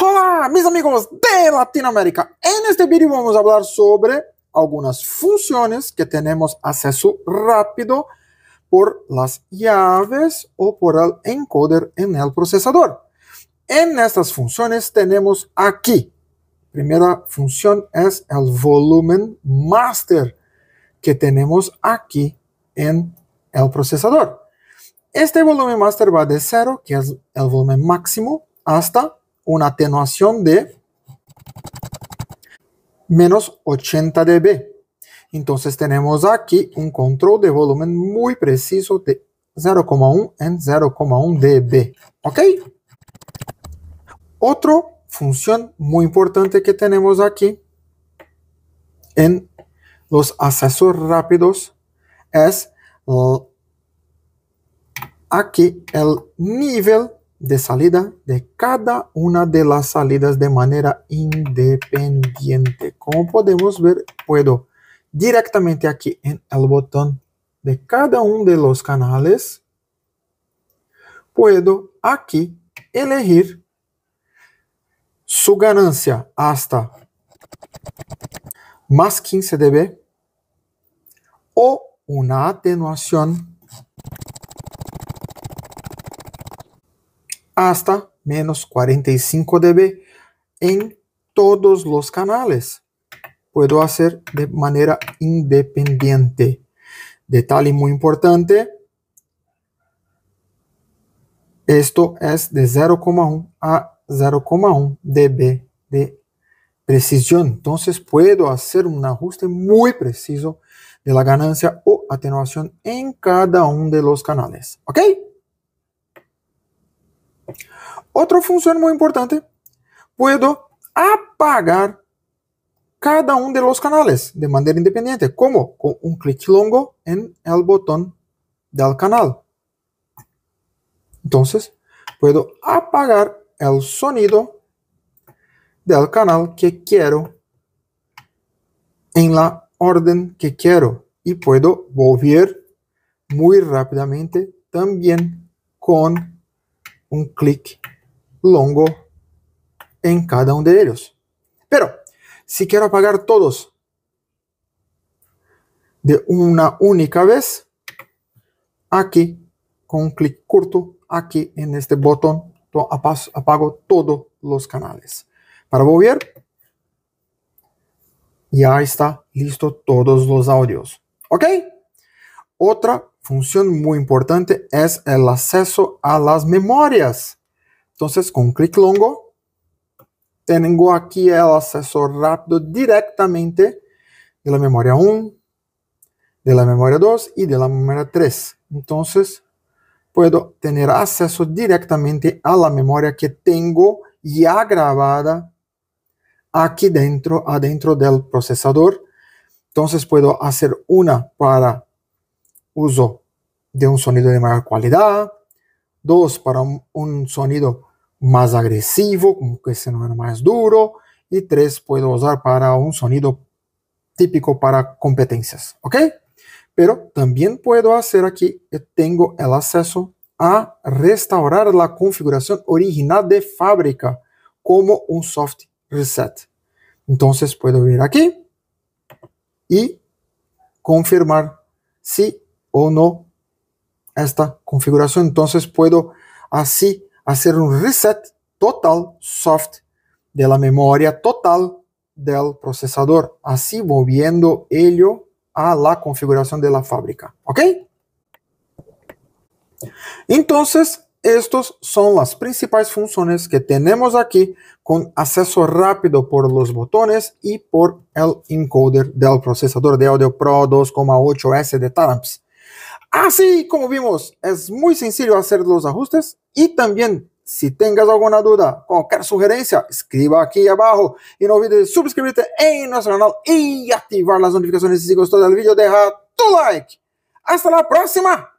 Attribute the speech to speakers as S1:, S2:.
S1: Hola, mis amigos de Latinoamérica. En este vídeo vamos a hablar sobre algunas funciones que tenemos acceso rápido por las llaves o por el encoder en el procesador. En estas funciones tenemos aquí, primera función es el volumen master que tenemos aquí en el procesador. Este volumen master va de cero, que es el volumen máximo, hasta una atenuación de menos 80 dB. Entonces tenemos aquí un control de volumen muy preciso de 0,1 en 0,1 dB. ¿Ok? Otra función muy importante que tenemos aquí en los accesos rápidos es aquí el nivel de salida de cada una de las salidas de manera independiente. Como podemos ver, puedo directamente aquí en el botón de cada uno de los canales, puedo aquí elegir su ganancia hasta más 15 dB o una atenuación hasta menos 45 dB en todos los canales. Puedo hacer de manera independiente. Detalle muy importante. Esto es de 0,1 a 0,1 dB de precisión. Entonces puedo hacer un ajuste muy preciso de la ganancia o atenuación en cada uno de los canales. ¿Ok? Otra función muy importante, puedo apagar cada uno de los canales de manera independiente como con un clic longo En el botón del canal. Entonces, puedo apagar el sonido del canal que quiero en la orden que quiero y puedo volver muy rápidamente también con un clic longo en cada uno de ellos. Pero si quiero apagar todos de una única vez, aquí con un clic corto, aquí en este botón, apago todos los canales. Para volver, ya está listo todos los audios. ¿Ok? Otra función muy importante es el acceso a las memorias. Entonces, con clic longo, tengo aquí el acceso rápido directamente de la memoria 1, de la memoria 2 y de la memoria 3. Entonces, puedo tener acceso directamente a la memoria que tengo ya grabada aquí dentro, adentro del procesador. Entonces, puedo hacer una para uso de un sonido de mayor calidad dos para un, sonido más agresivo, como que se no más duro, y tres puedo usar para un sonido típico para competencias, ¿ok? Pero también puedo hacer aquí, eh, tengo el acceso a restaurar la configuración original de fábrica como un soft reset. Entonces puedo ir aquí y confirmar si o no esta configuración. Entonces puedo así hacer un reset total soft de la memoria total del procesador, así volviendo ello a la configuración de la fábrica. ¿Ok? Entonces, estas son las principales funciones que tenemos aquí con acceso rápido por los botones y por el encoder del procesador de audio Pro 2,8S de Taramps. Así ah, como vimos, es muy sencillo hacer los ajustes y también si tengas alguna duda, cualquier sugerencia, escriba aquí abajo y no olvides suscribirte en nuestro canal y activar las notificaciones si gustó el video, deja tu like. Hasta la próxima.